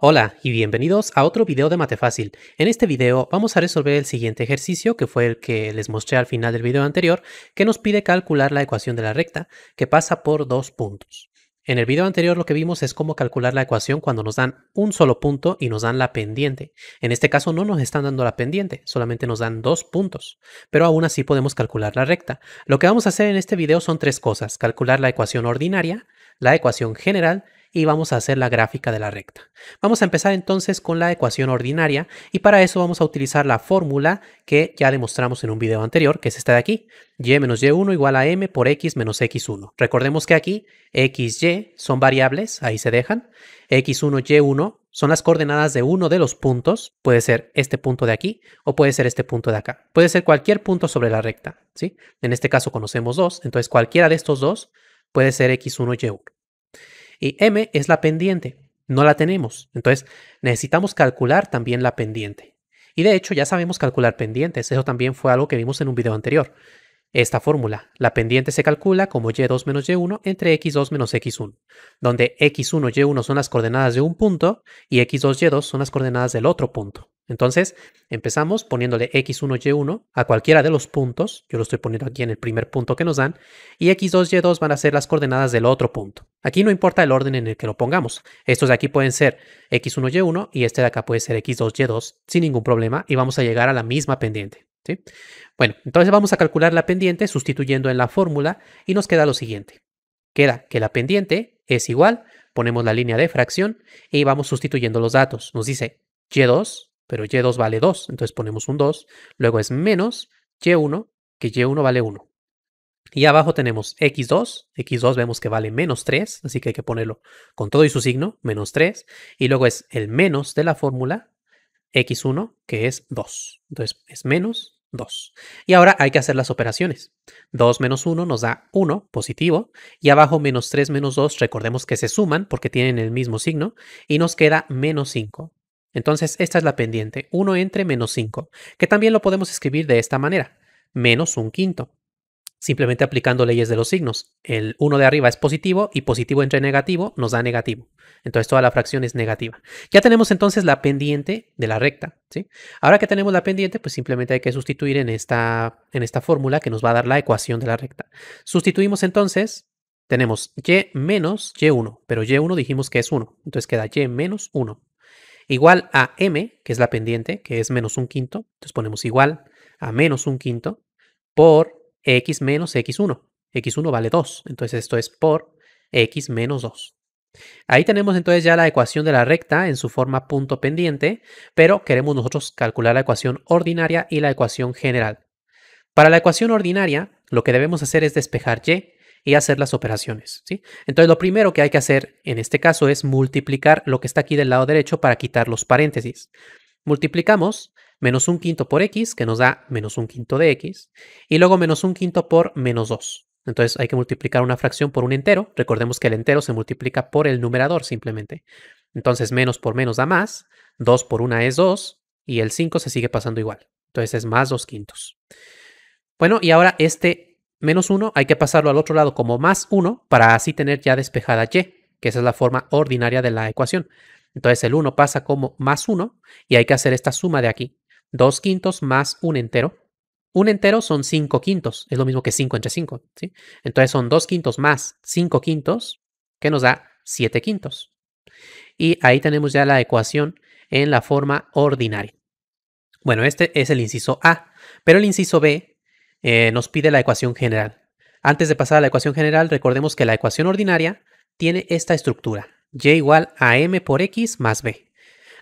Hola y bienvenidos a otro video de Mate Fácil. En este video vamos a resolver el siguiente ejercicio que fue el que les mostré al final del video anterior que nos pide calcular la ecuación de la recta que pasa por dos puntos. En el video anterior lo que vimos es cómo calcular la ecuación cuando nos dan un solo punto y nos dan la pendiente. En este caso no nos están dando la pendiente, solamente nos dan dos puntos, pero aún así podemos calcular la recta. Lo que vamos a hacer en este video son tres cosas, calcular la ecuación ordinaria, la ecuación general y vamos a hacer la gráfica de la recta. Vamos a empezar entonces con la ecuación ordinaria y para eso vamos a utilizar la fórmula que ya demostramos en un video anterior, que es esta de aquí, y menos y1 igual a m por x menos x1. Recordemos que aquí x, y son variables, ahí se dejan, x1, y1 son las coordenadas de uno de los puntos, puede ser este punto de aquí o puede ser este punto de acá, puede ser cualquier punto sobre la recta, ¿sí? En este caso conocemos dos, entonces cualquiera de estos dos puede ser x1, y1 y m es la pendiente. No la tenemos. Entonces necesitamos calcular también la pendiente. Y de hecho ya sabemos calcular pendientes. Eso también fue algo que vimos en un video anterior. Esta fórmula, la pendiente se calcula como y2 menos y1 entre x2 menos x1, donde x1 y 2 menos y 1 entre x 2 menos x 1 donde x 1 y 1 son las coordenadas de un punto y x2 y2 son las coordenadas del otro punto. Entonces, empezamos poniéndole x1 y1 a cualquiera de los puntos, yo lo estoy poniendo aquí en el primer punto que nos dan, y x2 y2 van a ser las coordenadas del otro punto. Aquí no importa el orden en el que lo pongamos, estos de aquí pueden ser x1 y1 y este de acá puede ser x2 y2 sin ningún problema y vamos a llegar a la misma pendiente. Bueno, entonces vamos a calcular la pendiente sustituyendo en la fórmula y nos queda lo siguiente. Queda que la pendiente es igual, ponemos la línea de fracción y vamos sustituyendo los datos. Nos dice y2, pero y2 vale 2, entonces ponemos un 2, luego es menos y1, que y1 vale 1. Y abajo tenemos x2, x2 vemos que vale menos 3, así que hay que ponerlo con todo y su signo, menos 3, y luego es el menos de la fórmula, x1, que es 2. Entonces es menos 2. Y ahora hay que hacer las operaciones. 2 menos 1 nos da 1 positivo. Y abajo menos 3 menos 2, recordemos que se suman porque tienen el mismo signo. Y nos queda menos 5. Entonces esta es la pendiente, 1 entre menos 5, que también lo podemos escribir de esta manera, menos un quinto simplemente aplicando leyes de los signos. El 1 de arriba es positivo y positivo entre negativo nos da negativo. Entonces toda la fracción es negativa. Ya tenemos entonces la pendiente de la recta. ¿sí? Ahora que tenemos la pendiente, pues simplemente hay que sustituir en esta, en esta fórmula que nos va a dar la ecuación de la recta. Sustituimos entonces, tenemos y menos y1, pero y1 dijimos que es 1. Entonces queda y menos 1 igual a m, que es la pendiente, que es menos un quinto. Entonces ponemos igual a menos un quinto por x menos x1. x1 vale 2, entonces esto es por x menos 2. Ahí tenemos entonces ya la ecuación de la recta en su forma punto pendiente, pero queremos nosotros calcular la ecuación ordinaria y la ecuación general. Para la ecuación ordinaria, lo que debemos hacer es despejar y y hacer las operaciones. ¿sí? Entonces lo primero que hay que hacer en este caso es multiplicar lo que está aquí del lado derecho para quitar los paréntesis. Multiplicamos menos un quinto por x, que nos da menos un quinto de x, y luego menos un quinto por menos 2. Entonces hay que multiplicar una fracción por un entero. Recordemos que el entero se multiplica por el numerador simplemente. Entonces menos por menos da más, 2 por 1 es 2, y el 5 se sigue pasando igual. Entonces es más 2 quintos. Bueno, y ahora este menos 1 hay que pasarlo al otro lado como más 1 para así tener ya despejada y, que esa es la forma ordinaria de la ecuación. Entonces el 1 pasa como más 1 y hay que hacer esta suma de aquí. 2 quintos más un entero. Un entero son 5 quintos, es lo mismo que 5 entre 5. ¿sí? Entonces son 2 quintos más 5 quintos, que nos da 7 quintos. Y ahí tenemos ya la ecuación en la forma ordinaria. Bueno, este es el inciso A, pero el inciso B eh, nos pide la ecuación general. Antes de pasar a la ecuación general, recordemos que la ecuación ordinaria tiene esta estructura, y igual a m por x más b.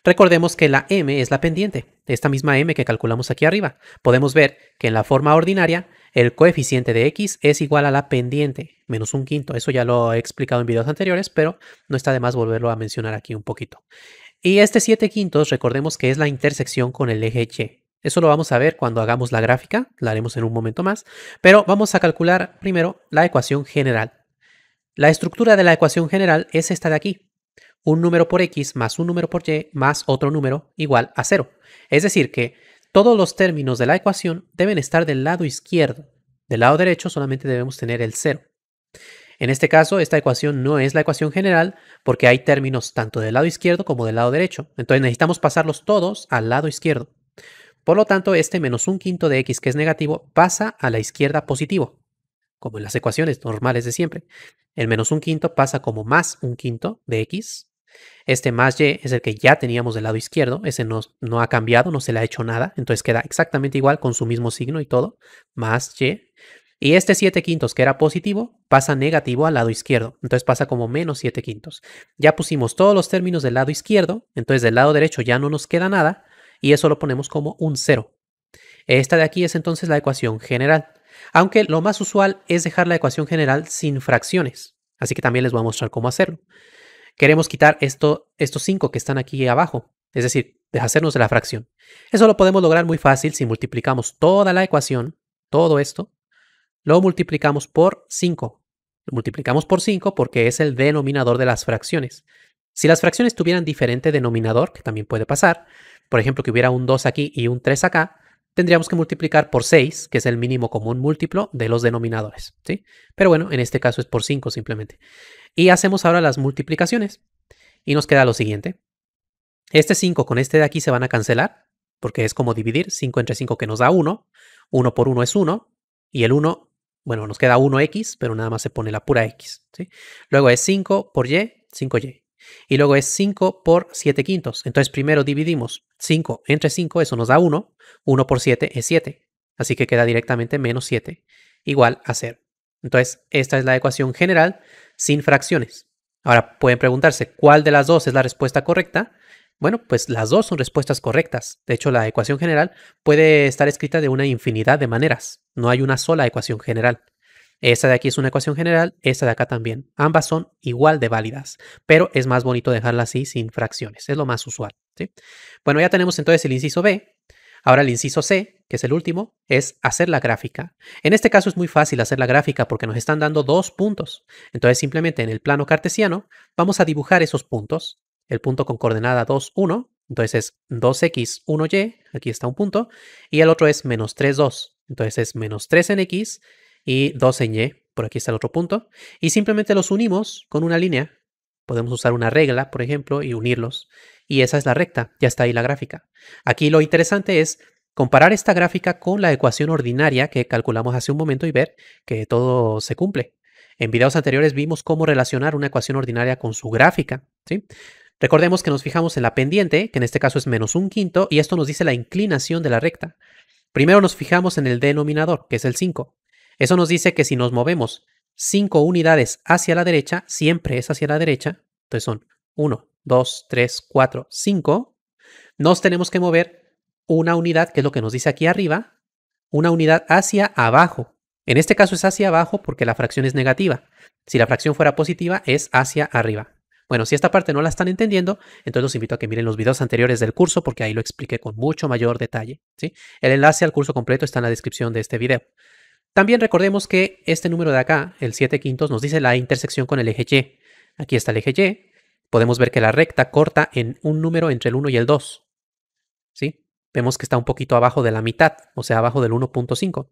Recordemos que la m es la pendiente, esta misma m que calculamos aquí arriba, podemos ver que en la forma ordinaria el coeficiente de x es igual a la pendiente, menos un quinto. Eso ya lo he explicado en videos anteriores, pero no está de más volverlo a mencionar aquí un poquito. Y este 7 quintos, recordemos que es la intersección con el eje y. Eso lo vamos a ver cuando hagamos la gráfica, la haremos en un momento más, pero vamos a calcular primero la ecuación general. La estructura de la ecuación general es esta de aquí un número por x más un número por y más otro número igual a cero. Es decir, que todos los términos de la ecuación deben estar del lado izquierdo. Del lado derecho solamente debemos tener el cero. En este caso, esta ecuación no es la ecuación general porque hay términos tanto del lado izquierdo como del lado derecho. Entonces necesitamos pasarlos todos al lado izquierdo. Por lo tanto, este menos un quinto de x que es negativo pasa a la izquierda positivo, como en las ecuaciones normales de siempre. El menos un quinto pasa como más un quinto de x este más y es el que ya teníamos del lado izquierdo, ese no, no, ha cambiado, no se le ha hecho nada, entonces queda exactamente igual con su mismo signo y todo, más y. Y este 7 quintos que era positivo pasa negativo al lado izquierdo, entonces pasa como menos 7 quintos. Ya pusimos todos los términos del lado izquierdo, entonces del lado derecho ya no nos queda nada y eso lo ponemos como un 0. Esta de aquí es entonces la ecuación general, aunque lo más usual es dejar la ecuación general sin fracciones, así que también les voy a mostrar cómo hacerlo queremos quitar esto, estos 5 que están aquí abajo, es decir, deshacernos de la fracción. Eso lo podemos lograr muy fácil si multiplicamos toda la ecuación, todo esto, lo multiplicamos por 5. Lo multiplicamos por 5 porque es el denominador de las fracciones. Si las fracciones tuvieran diferente denominador, que también puede pasar, por ejemplo, que hubiera un 2 aquí y un 3 acá, tendríamos que multiplicar por 6, que es el mínimo común múltiplo de los denominadores, ¿sí? Pero bueno, en este caso es por 5 simplemente. Y hacemos ahora las multiplicaciones. Y nos queda lo siguiente. Este 5 con este de aquí se van a cancelar, porque es como dividir 5 entre 5 que nos da 1. 1 por 1 es 1. Y el 1, bueno, nos queda 1x, pero nada más se pone la pura x. ¿sí? Luego es 5 por y, 5y. Y luego es 5 por 7 quintos. Entonces primero dividimos 5 entre 5, eso nos da 1. 1 por 7 es 7. Así que queda directamente menos 7 igual a 0. Entonces esta es la ecuación general sin fracciones. Ahora pueden preguntarse cuál de las dos es la respuesta correcta. Bueno, pues las dos son respuestas correctas. De hecho, la ecuación general puede estar escrita de una infinidad de maneras. No hay una sola ecuación general. Esta de aquí es una ecuación general, esta de acá también. Ambas son igual de válidas, pero es más bonito dejarla así sin fracciones. Es lo más usual. Bueno, ya tenemos entonces el inciso B. Ahora el inciso C, que es el último, es hacer la gráfica. En este caso es muy fácil hacer la gráfica porque nos están dando dos puntos. Entonces simplemente en el plano cartesiano vamos a dibujar esos puntos. El punto con coordenada 2, 1. Entonces es 2x, 1y. Aquí está un punto. Y el otro es menos 3, 2. Entonces es menos 3 en x y 2 en y, por aquí está el otro punto, y simplemente los unimos con una línea. Podemos usar una regla, por ejemplo, y unirlos. Y esa es la recta, ya está ahí la gráfica. Aquí lo interesante es comparar esta gráfica con la ecuación ordinaria que calculamos hace un momento y ver que todo se cumple. En videos anteriores vimos cómo relacionar una ecuación ordinaria con su gráfica. ¿sí? Recordemos que nos fijamos en la pendiente, que en este caso es menos un quinto, y esto nos dice la inclinación de la recta. Primero nos fijamos en el denominador, que es el 5. Eso nos dice que si nos movemos 5 unidades hacia la derecha, siempre es hacia la derecha, entonces son 1, 2, 3, 4, 5, nos tenemos que mover una unidad, que es lo que nos dice aquí arriba, una unidad hacia abajo. En este caso es hacia abajo porque la fracción es negativa. Si la fracción fuera positiva, es hacia arriba. Bueno, si esta parte no la están entendiendo, entonces los invito a que miren los videos anteriores del curso porque ahí lo expliqué con mucho mayor detalle. El enlace al curso completo está en la descripción de este video. También recordemos que este número de acá, el 7 quintos, nos dice la intersección con el eje Y. Aquí está el eje Y. Podemos ver que la recta corta en un número entre el 1 y el 2. ¿Sí? Vemos que está un poquito abajo de la mitad, o sea, abajo del 1.5.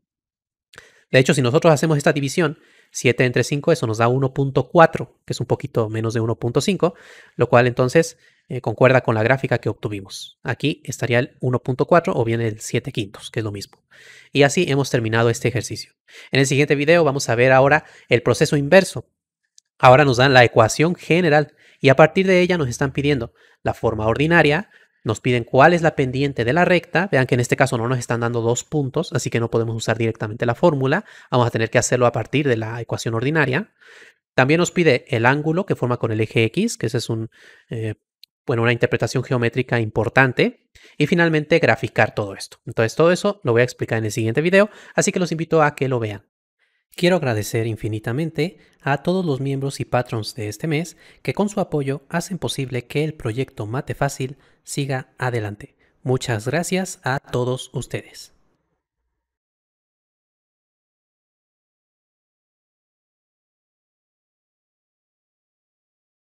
De hecho, si nosotros hacemos esta división, 7 entre 5, eso nos da 1.4, que es un poquito menos de 1.5, lo cual entonces eh, concuerda con la gráfica que obtuvimos. Aquí estaría el 1.4 o bien el 7 quintos, que es lo mismo. Y así hemos terminado este ejercicio. En el siguiente video vamos a ver ahora el proceso inverso. Ahora nos dan la ecuación general y a partir de ella nos están pidiendo la forma ordinaria, nos piden cuál es la pendiente de la recta. Vean que en este caso no nos están dando dos puntos, así que no podemos usar directamente la fórmula. Vamos a tener que hacerlo a partir de la ecuación ordinaria. También nos pide el ángulo que forma con el eje X, que ese es un eh, bueno, una interpretación geométrica importante y finalmente graficar todo esto. Entonces todo eso lo voy a explicar en el siguiente video, así que los invito a que lo vean. Quiero agradecer infinitamente a todos los miembros y patrons de este mes que con su apoyo hacen posible que el proyecto Mate Fácil siga adelante. Muchas gracias a todos ustedes.